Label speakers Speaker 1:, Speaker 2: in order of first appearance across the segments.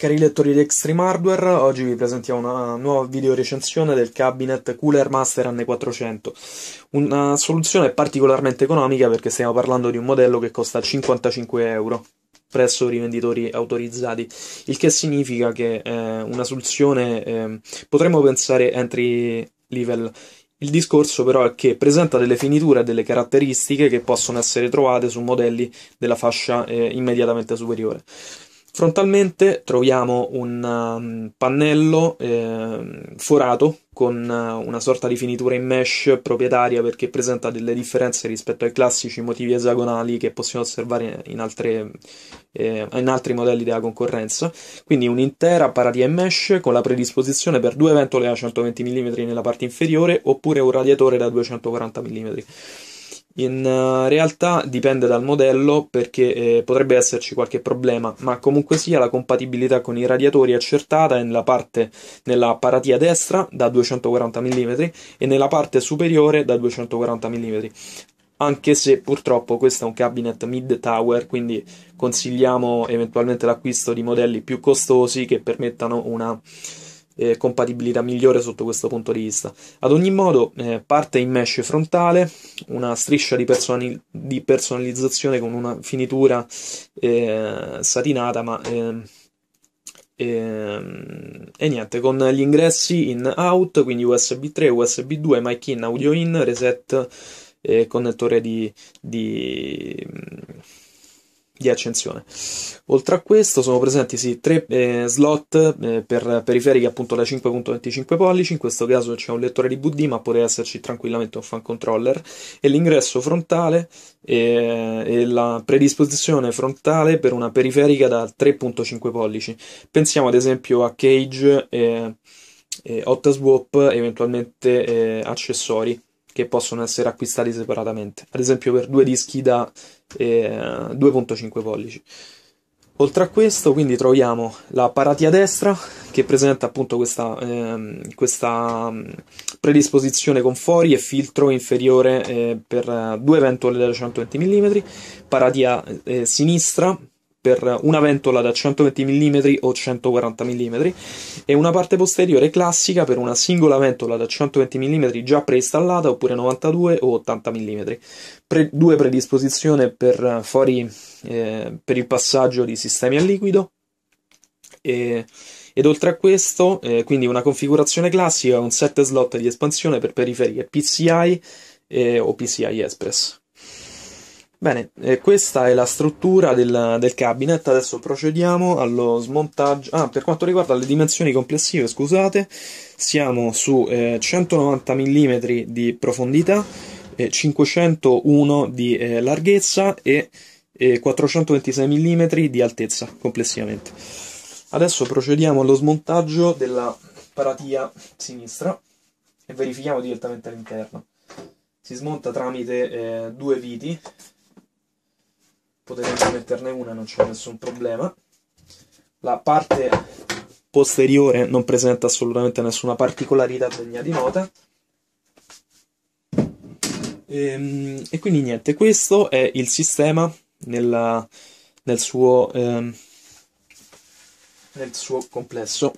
Speaker 1: Cari lettori di Extreme Hardware, oggi vi presentiamo una nuova video recensione del cabinet Cooler Master N400, una soluzione particolarmente economica perché stiamo parlando di un modello che costa 55 euro presso rivenditori autorizzati, il che significa che eh, una soluzione eh, potremmo pensare entry level. Il discorso però è che presenta delle finiture e delle caratteristiche che possono essere trovate su modelli della fascia eh, immediatamente superiore. Frontalmente troviamo un um, pannello eh, forato con uh, una sorta di finitura in mesh proprietaria perché presenta delle differenze rispetto ai classici motivi esagonali che possiamo osservare in, altre, eh, in altri modelli della concorrenza. Quindi un'intera paratia in mesh con la predisposizione per due ventole da 120 mm nella parte inferiore oppure un radiatore da 240 mm. In eh, realtà dipende dal modello perché eh, potrebbe esserci qualche problema, ma comunque sia la compatibilità con i radiatori è accertata nella parte nella paratia destra da 240 mm e nella parte superiore da 240 mm. Anche se purtroppo questo è un cabinet mid tower, quindi consigliamo eventualmente l'acquisto di modelli più costosi che permettano una eh, compatibilità migliore sotto questo punto di vista. Ad ogni modo, eh, parte in mesh frontale, una striscia di, personali- di personalizzazione con una finitura eh, satinata, ma. Ehm, ehm, e, niente, con gli ingressi in out, quindi USB 3, USB 2, mic in, audio in, reset, eh, connettore di, di di accensione. Oltre a questo sono presenti sì, tre eh, slot eh, per periferiche appunto da 5.25 pollici, in questo caso c'è un lettore di BD, ma potrebbe esserci tranquillamente un fan controller e l'ingresso frontale e, eh, e la predisposizione frontale per una periferica da 3.5 pollici. Pensiamo ad esempio a cage, eh, eh, hot swap, eventualmente eh, accessori che possono essere acquistati separatamente, ad esempio per due dischi da eh, 2.5 pollici. Oltre a questo, quindi troviamo la paratia destra che presenta appunto questa, eh, questa mm, predisposizione con fori e filtro inferiore eh, per eh, due ventole da 120 mm, paratia eh, sinistra per una ventola da 120 mm o 140 mm e una parte posteriore classica per una singola ventola da 120 mm già preinstallata oppure 92 o 80 mm. Pre- due predisposizioni per eh, fuori eh, per il passaggio di sistemi a liquido e, ed oltre a questo, eh, quindi una configurazione classica, un set slot di espansione per periferie PCI eh, o PCI Express. Bene, eh, questa è la struttura del, del, cabinet, adesso procediamo allo smontaggio. Ah, per quanto riguarda le dimensioni complessive, scusate, siamo su eh, 190 mm di profondità, eh, 501 di eh, larghezza e 426 eh, mm di altezza complessivamente. Adesso procediamo allo smontaggio della paratia sinistra e verifichiamo direttamente l'interno. Si smonta tramite eh, due viti potete anche metterne una, non c'è nessun problema. La parte posteriore non presenta assolutamente nessuna particolarità degna di nota. E, ehm, e quindi niente, questo è il sistema nella, nel, suo, eh, nel suo complesso.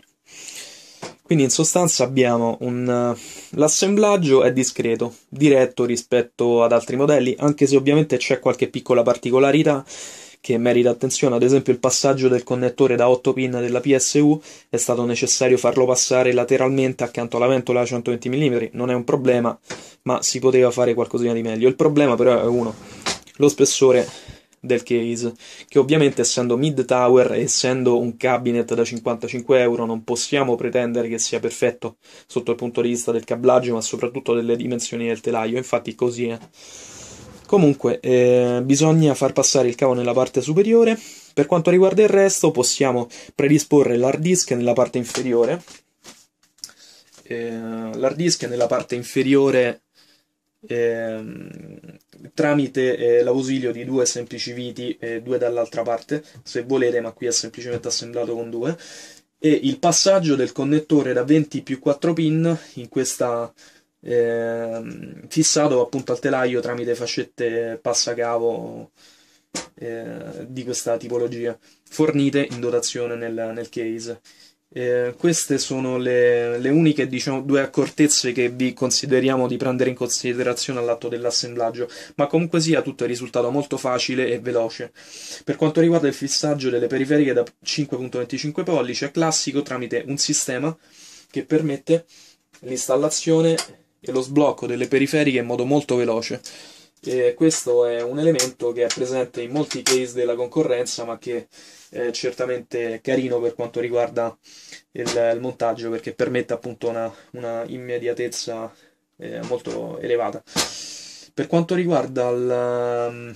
Speaker 1: Quindi in sostanza abbiamo un... Eh, l'assemblaggio è discreto, diretto rispetto ad altri modelli, anche se ovviamente c'è qualche piccola particolarità che merita attenzione, ad esempio il passaggio del connettore da 8 pin della PSU è stato necessario farlo passare lateralmente accanto alla ventola a 120 mm, non è un problema, ma si poteva fare qualcosina di meglio. Il problema però è uno, lo spessore del case, che ovviamente essendo mid tower e essendo un cabinet da 55 euro non possiamo pretendere che sia perfetto sotto il punto di vista del cablaggio, ma soprattutto delle dimensioni del telaio, infatti così è. Comunque eh, bisogna far passare il cavo nella parte superiore, per quanto riguarda il resto possiamo predisporre l'hard disk nella parte inferiore, eh, l'hard disk nella parte inferiore eh, tramite eh, l'ausilio di due semplici viti, eh, due dall'altra parte, se volete, ma qui è semplicemente assemblato con due, e il passaggio del connettore da 20 più 4 pin in questa, eh, fissato appunto al telaio tramite fascette passacavo eh, di questa tipologia, fornite in dotazione nel, nel case. Eh, queste sono le, le uniche diciamo, due accortezze che vi consideriamo di prendere in considerazione all'atto dell'assemblaggio, ma comunque sia tutto è risultato molto facile e veloce. Per quanto riguarda il fissaggio delle periferiche da 5.25 pollici è classico tramite un sistema che permette l'installazione e lo sblocco delle periferiche in modo molto veloce. Eh, questo è un elemento che è presente in molti case della concorrenza, ma che è certamente carino per quanto riguarda il, il montaggio, perché permette appunto una, una immediatezza eh, molto elevata. Per quanto riguarda il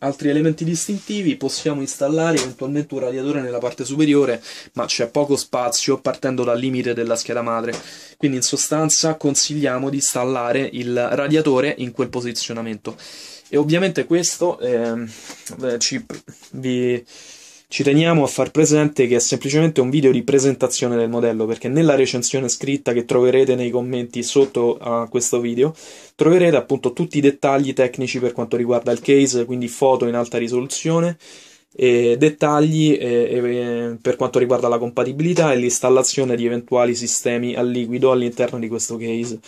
Speaker 1: altri elementi distintivi possiamo installare eventualmente un radiatore nella parte superiore ma c'è poco spazio partendo dal limite della scheda madre quindi in sostanza consigliamo di installare il radiatore in quel posizionamento e ovviamente questo eh, ci, vi, ci teniamo a far presente che è semplicemente un video di presentazione del modello, perché nella recensione scritta che troverete nei commenti sotto a questo video troverete appunto tutti i dettagli tecnici per quanto riguarda il case, quindi foto in alta risoluzione, e dettagli e, e, per quanto riguarda la compatibilità e l'installazione di eventuali sistemi a liquido all'interno di questo case.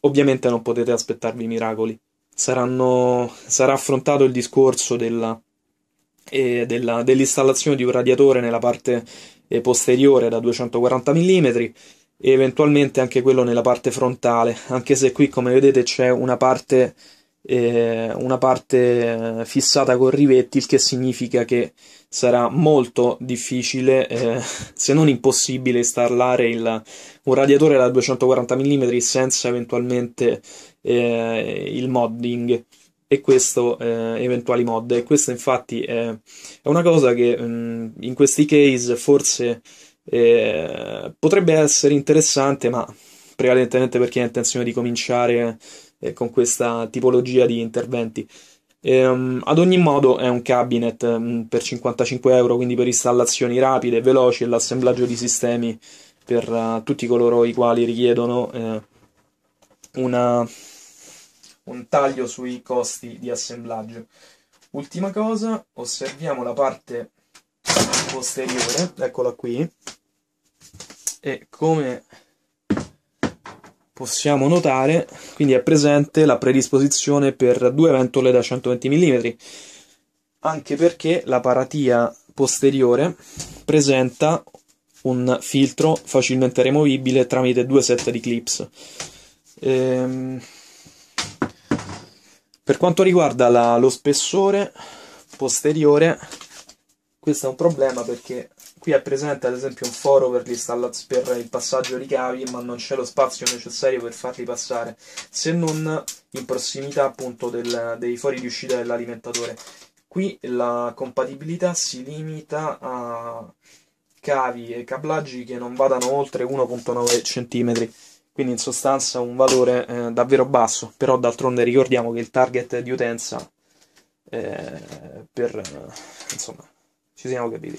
Speaker 1: Ovviamente non potete aspettarvi miracoli. Saranno, sarà affrontato il discorso della e della, dell'installazione di un radiatore nella parte eh, posteriore da 240 mm e eventualmente anche quello nella parte frontale, anche se qui come vedete c'è una parte, eh, una parte eh, fissata con rivetti, il che significa che sarà molto difficile, eh, se non impossibile, installare il, un radiatore da 240 mm senza eventualmente eh, il modding e questo eh, eventuali mod. E questo infatti è, è una cosa che mh, mm, in questi case forse eh, potrebbe essere interessante, ma prevalentemente perché ha intenzione di cominciare eh, con questa tipologia di interventi. E, ehm, ad ogni modo è un cabinet um, per 55 euro, quindi per installazioni rapide e veloci e l'assemblaggio di sistemi per uh, tutti coloro i quali richiedono eh, una un taglio sui costi di assemblaggio. Ultima cosa, osserviamo la parte posteriore, eccola qui, e come possiamo notare, quindi è presente la predisposizione per due ventole da 120 mm, anche perché la paratia posteriore presenta un filtro facilmente removibile tramite due set di clips. Ehm per quanto riguarda la, lo spessore posteriore, questo è un problema perché qui è presente ad esempio un foro per, per il passaggio di cavi, ma non c'è lo spazio necessario per farli passare, se non in prossimità appunto del, dei fori di uscita dell'alimentatore. Qui la compatibilità si limita a cavi e cablaggi che non vadano oltre 1.9 cm quindi in sostanza un valore eh, davvero basso, però d'altronde ricordiamo che il target di utenza eh, per eh, insomma ci siamo capiti.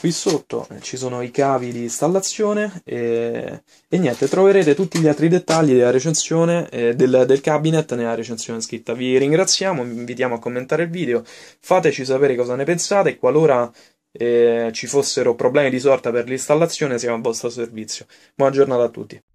Speaker 1: Qui sotto eh, ci sono i cavi di installazione e, e niente, troverete tutti gli altri dettagli della recensione eh, del, del cabinet nella recensione scritta. Vi ringraziamo, vi invitiamo a commentare il video, fateci sapere cosa ne pensate, qualora eh, ci fossero problemi di sorta per l'installazione siamo a vostro servizio. Buona giornata a tutti.